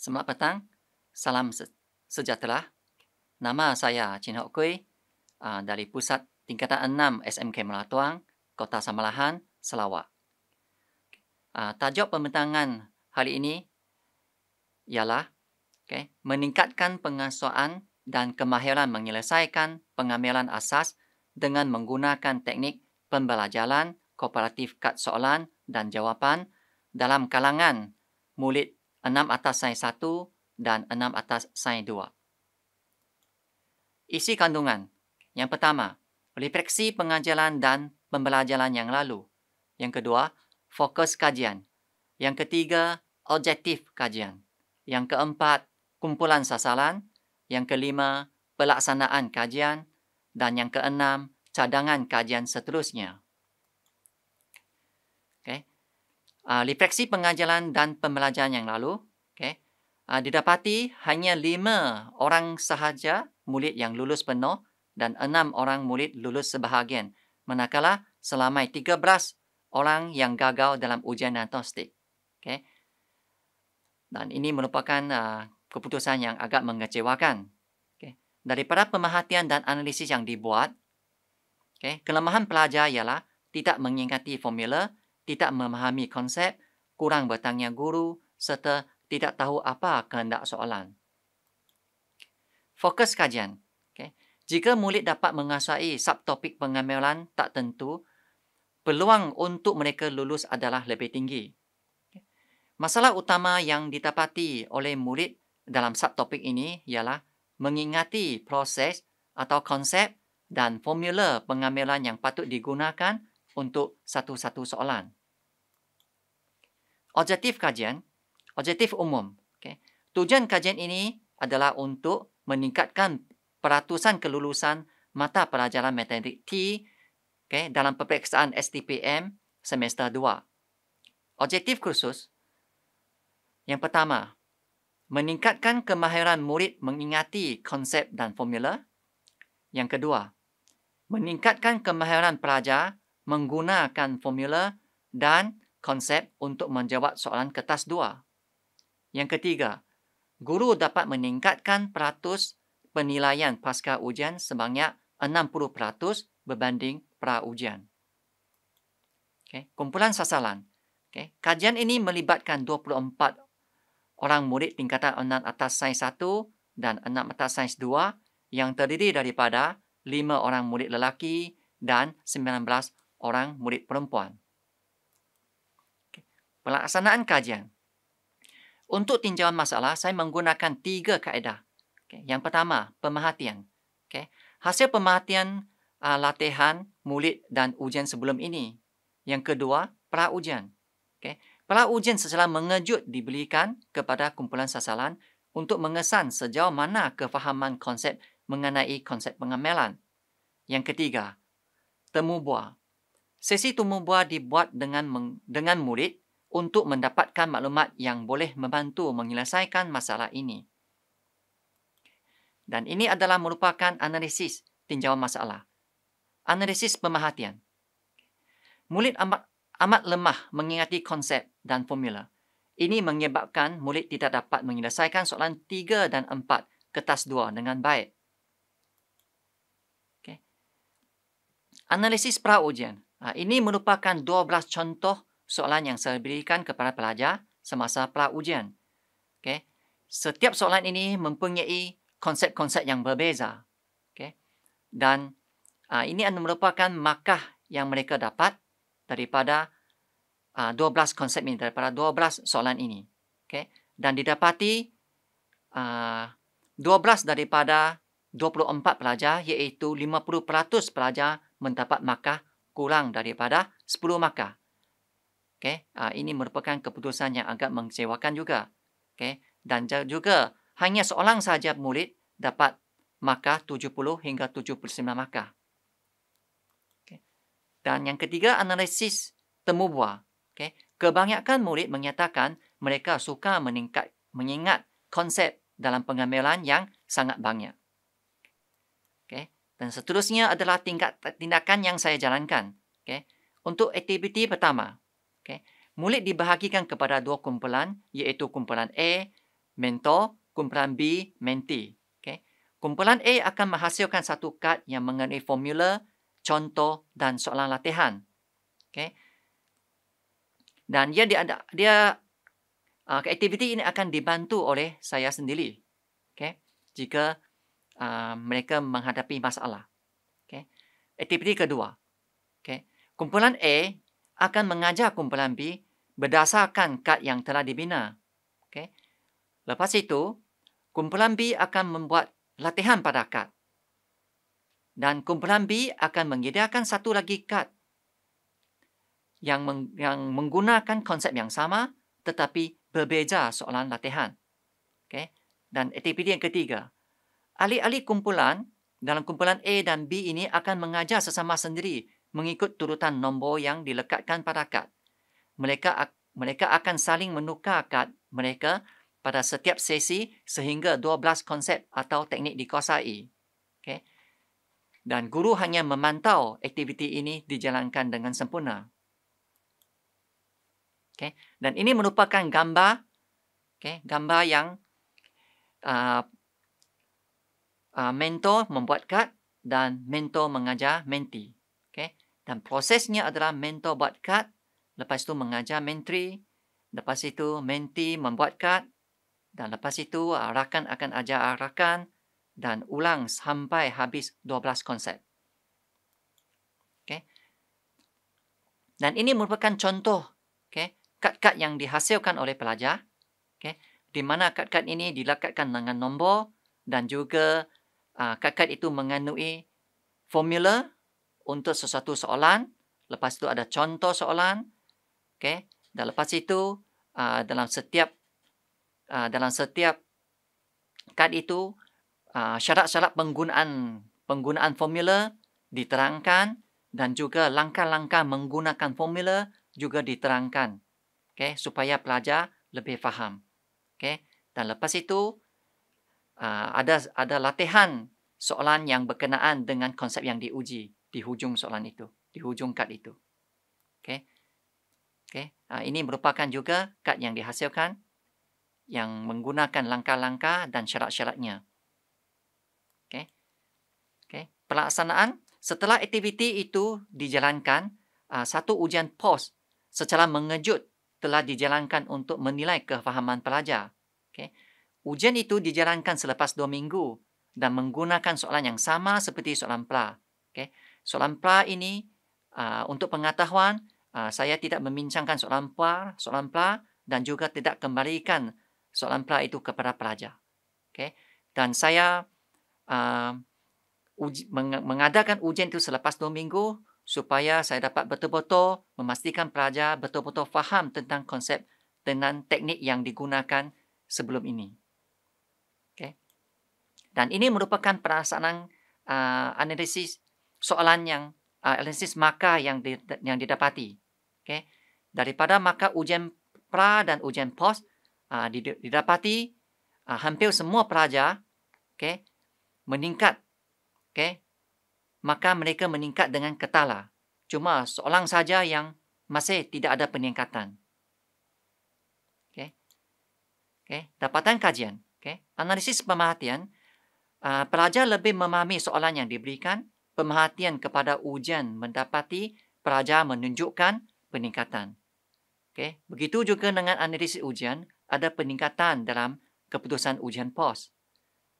Selamat petang. Salam sejahtera. Nama saya Chin Hok Kui ah, dari Pusat Tingkatan 6 SMK Melatuang, Kota Samalahan, Sarawak. Ah, tajuk pembentangan hari ini ialah okay, meningkatkan pengasuhan dan kemahiran menyelesaikan pengambilan asas dengan menggunakan teknik pembelajaran kooperatif kad soalan dan jawapan dalam kalangan murid 6 atas sin 1 dan 6 atas sin 2. Isi kandungan. Yang pertama, refleksi pengajaran dan pembelajaran yang lalu. Yang kedua, fokus kajian. Yang ketiga, objektif kajian. Yang keempat, kumpulan sasaran. Yang kelima, pelaksanaan kajian. Dan yang keenam, cadangan kajian seterusnya. uh, refleksi pengajaran dan pembelajaran yang lalu, okay, uh, didapati hanya lima orang sahaja murid yang lulus penuh dan enam orang murid lulus sebahagian. Manakala selama 13 orang yang gagal dalam ujian diagnostik. Okay. Dan ini merupakan uh, keputusan yang agak mengecewakan. Okay. Daripada pemerhatian dan analisis yang dibuat, okay, kelemahan pelajar ialah tidak mengingati formula, tidak memahami konsep, kurang bertanya guru, serta tidak tahu apa kehendak soalan. Fokus kajian. Okay. Jika murid dapat mengasai subtopik pengambilan tak tentu, peluang untuk mereka lulus adalah lebih tinggi. Masalah utama yang ditapati oleh murid dalam subtopik ini ialah mengingati proses atau konsep dan formula pengambilan yang patut digunakan untuk satu-satu soalan objektif kajian, objektif umum. Okay. Tujuan kajian ini adalah untuk meningkatkan peratusan kelulusan mata pelajaran matematik T okay, dalam peperiksaan STPM semester 2. Objektif khusus yang pertama, meningkatkan kemahiran murid mengingati konsep dan formula. Yang kedua, meningkatkan kemahiran pelajar menggunakan formula dan konsep untuk menjawab soalan kertas dua. Yang ketiga, guru dapat meningkatkan peratus penilaian pasca ujian sebanyak 60% berbanding pra ujian. Okay. Kumpulan sasaran. Okay. Kajian ini melibatkan 24 orang murid tingkatan 6 atas sains 1 dan 6 atas sains 2 yang terdiri daripada 5 orang murid lelaki dan 19 orang murid perempuan pelaksanaan kajian. Untuk tinjauan masalah, saya menggunakan tiga kaedah. Okay. Yang pertama, pemerhatian. Okay. Hasil pemerhatian uh, latihan, mulit dan ujian sebelum ini. Yang kedua, ujian. Okay. ujian secara mengejut diberikan kepada kumpulan sasaran untuk mengesan sejauh mana kefahaman konsep mengenai konsep pengamalan. Yang ketiga, temubuah. Sesi temubuah dibuat dengan, dengan murid untuk mendapatkan maklumat yang boleh membantu menyelesaikan masalah ini. Dan ini adalah merupakan analisis tinjauan masalah. Analisis pemerhatian. Mulut amat, amat lemah mengingati konsep dan formula. Ini menyebabkan mulut tidak dapat menyelesaikan soalan 3 dan 4 kertas 2 dengan baik. Okay. Analisis praujian. Ha, ini merupakan 12 contoh soalan yang saya berikan kepada pelajar semasa pra ujian. Okay. Setiap soalan ini mempunyai konsep-konsep yang berbeza. Okay. Dan uh, ini adalah merupakan makah yang mereka dapat daripada uh, 12 konsep ini, daripada 12 soalan ini. Okay. Dan didapati uh, 12 daripada 24 pelajar iaitu 50% pelajar mendapat makah kurang daripada 10 makah. Okay, uh, ah, ini merupakan keputusan yang agak mengecewakan juga. Okay, dan juga hanya seorang sahaja murid dapat markah 70 hingga 79 markah. Okay. Dan yang ketiga, analisis temu temubuah. Okay. Kebanyakan murid menyatakan mereka suka meningkat, mengingat konsep dalam pengambilan yang sangat banyak. Okay. Dan seterusnya adalah tingkat tindakan yang saya jalankan. Okay. Untuk aktiviti pertama, Okay. Mulut dibahagikan kepada dua kumpulan iaitu kumpulan A, mentor, kumpulan B, menti. Okay. Kumpulan A akan menghasilkan satu kad yang mengenai formula, contoh dan soalan latihan. Okay. Dan dia dia, dia uh, aktiviti ini akan dibantu oleh saya sendiri. Okay. Jika uh, mereka menghadapi masalah. Okay. Aktiviti kedua. Okay. Kumpulan A akan mengajar kumpulan B berdasarkan kad yang telah dibina. Okay. Lepas itu, kumpulan B akan membuat latihan pada kad. Dan kumpulan B akan menyediakan satu lagi kad yang, meng yang menggunakan konsep yang sama tetapi berbeza soalan latihan. Okay. Dan aktiviti yang ketiga, ahli-ahli kumpulan dalam kumpulan A dan B ini akan mengajar sesama sendiri mengikut turutan nombor yang dilekatkan pada kad. Mereka mereka akan saling menukar kad mereka pada setiap sesi sehingga 12 konsep atau teknik dikuasai. Okay. Dan guru hanya memantau aktiviti ini dijalankan dengan sempurna. Okay. Dan ini merupakan gambar okay, gambar yang uh, uh, mentor membuat kad dan mentor mengajar menti. Okay? Dan prosesnya adalah mentor buat kad, lepas itu mengajar mentri, lepas itu menti membuat kad, dan lepas itu rakan akan ajar rakan dan ulang sampai habis 12 konsep. Okay? Dan ini merupakan contoh okay, kad-kad yang dihasilkan oleh pelajar. Okay? Di mana kad-kad ini dilakatkan dengan nombor dan juga uh, kad-kad itu mengandungi formula untuk sesuatu soalan, lepas itu ada contoh soalan, okay? Dan lepas itu uh, dalam setiap uh, dalam setiap kad itu uh, syarat-syarat penggunaan penggunaan formula diterangkan dan juga langkah-langkah menggunakan formula juga diterangkan, okay? Supaya pelajar lebih faham, okay? Dan lepas itu uh, ada ada latihan soalan yang berkenaan dengan konsep yang diuji di hujung soalan itu, di hujung kad itu. Okay, okay. Uh, ah, ini merupakan juga kad yang dihasilkan yang menggunakan langkah-langkah dan syarat-syaratnya. Okay, okay. Pelaksanaan setelah aktiviti itu dijalankan, uh, satu ujian pos secara mengejut telah dijalankan untuk menilai kefahaman pelajar. Okay. Ujian itu dijalankan selepas dua minggu dan menggunakan soalan yang sama seperti soalan pelajar. Okay soalan PLAR ini uh, untuk pengetahuan uh, saya tidak membincangkan soalan PLAR, soalan PLAR dan juga tidak kembalikan soalan PLAR itu kepada pelajar. Okay? Dan saya uh, uji, meng- mengadakan ujian itu selepas dua minggu supaya saya dapat betul-betul memastikan pelajar betul-betul faham tentang konsep dengan teknik yang digunakan sebelum ini. Okay? Dan ini merupakan perasaan uh, analisis soalan yang uh, analisis maka yang di, yang didapati. Okay? Daripada maka ujian pra dan ujian post uh, didapati uh, hampir semua pelajar okay, meningkat. Okay? Maka mereka meningkat dengan ketala. Cuma seorang saja yang masih tidak ada peningkatan. Okay? Dapatan kajian. Okay? Analisis pemerhatian. Uh, pelajar lebih memahami soalan yang diberikan pemerhatian kepada ujian mendapati pelajar menunjukkan peningkatan. Okay. Begitu juga dengan analisis ujian, ada peningkatan dalam keputusan ujian pos.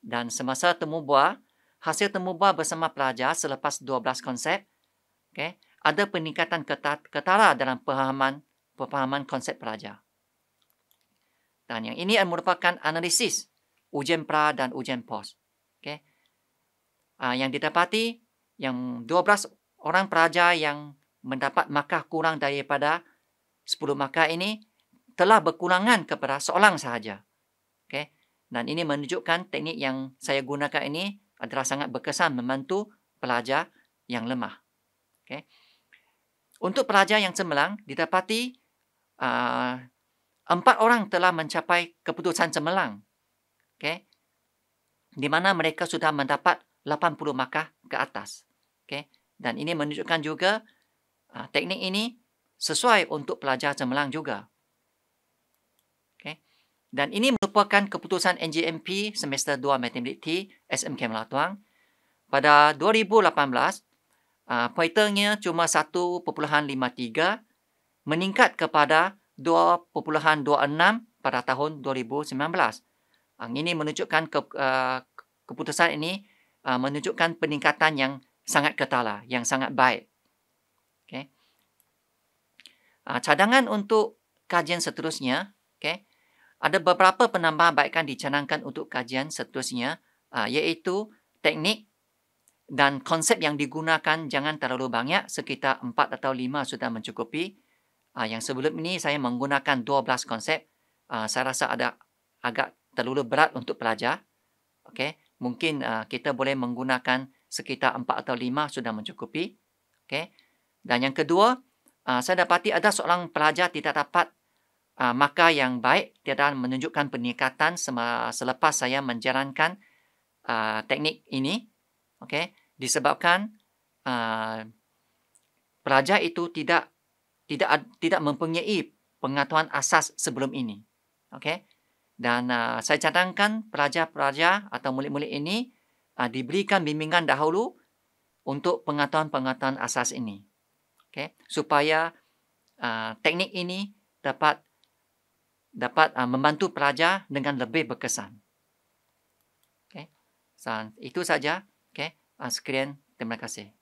Dan semasa temu buah, hasil temu buah bersama pelajar selepas 12 konsep, okay, ada peningkatan ketat, ketara dalam pemahaman, pemahaman konsep pelajar. Dan yang ini merupakan analisis ujian pra dan ujian pos. Okay. Ah, yang didapati yang 12 orang peraja yang mendapat makah kurang daripada 10 makah ini telah berkurangan kepada seorang sahaja. Okay? Dan ini menunjukkan teknik yang saya gunakan ini adalah sangat berkesan membantu pelajar yang lemah. Okay? Untuk pelajar yang cemerlang, didapati ah, empat uh, orang telah mencapai keputusan cemerlang. Okay? Di mana mereka sudah mendapat 80 makah ke atas. Okay? Dan ini menunjukkan juga uh, teknik ini sesuai untuk pelajar cemerlang juga. Okay? Dan ini merupakan keputusan NGMP semester 2 Matematik T SMK Melatuang. Pada 2018, uh, ah, pointernya cuma 1.53 meningkat kepada 2.26 pada tahun 2019. Uh, ah, ini menunjukkan ke, uh, keputusan ini uh, menunjukkan peningkatan yang sangat ketala, lah, yang sangat baik. Okay. Uh, cadangan untuk kajian seterusnya, okay, ada beberapa penambahan baikkan dicanangkan untuk kajian seterusnya, uh, iaitu teknik dan konsep yang digunakan jangan terlalu banyak, sekitar 4 atau 5 sudah mencukupi. Uh, yang sebelum ini saya menggunakan 12 konsep, uh, saya rasa ada agak terlalu berat untuk pelajar. Okay. Mungkin uh, kita boleh menggunakan sekitar empat atau lima sudah mencukupi. Okay. Dan yang kedua, uh, saya dapati ada seorang pelajar tidak dapat uh, ah, maka yang baik, tidak menunjukkan peningkatan selepas saya menjalankan uh, teknik ini. Okay. Disebabkan uh, pelajar itu tidak tidak tidak mempunyai pengetahuan asas sebelum ini. Okay. Dan uh, saya cadangkan pelajar-pelajar atau mulik-mulik ini uh, diberikan bimbingan dahulu untuk pengetahuan-pengetahuan asas ini. Okay? Supaya uh, teknik ini dapat dapat uh, membantu pelajar dengan lebih berkesan. Okay? So, itu saja. Okay? Uh, sekian, terima kasih.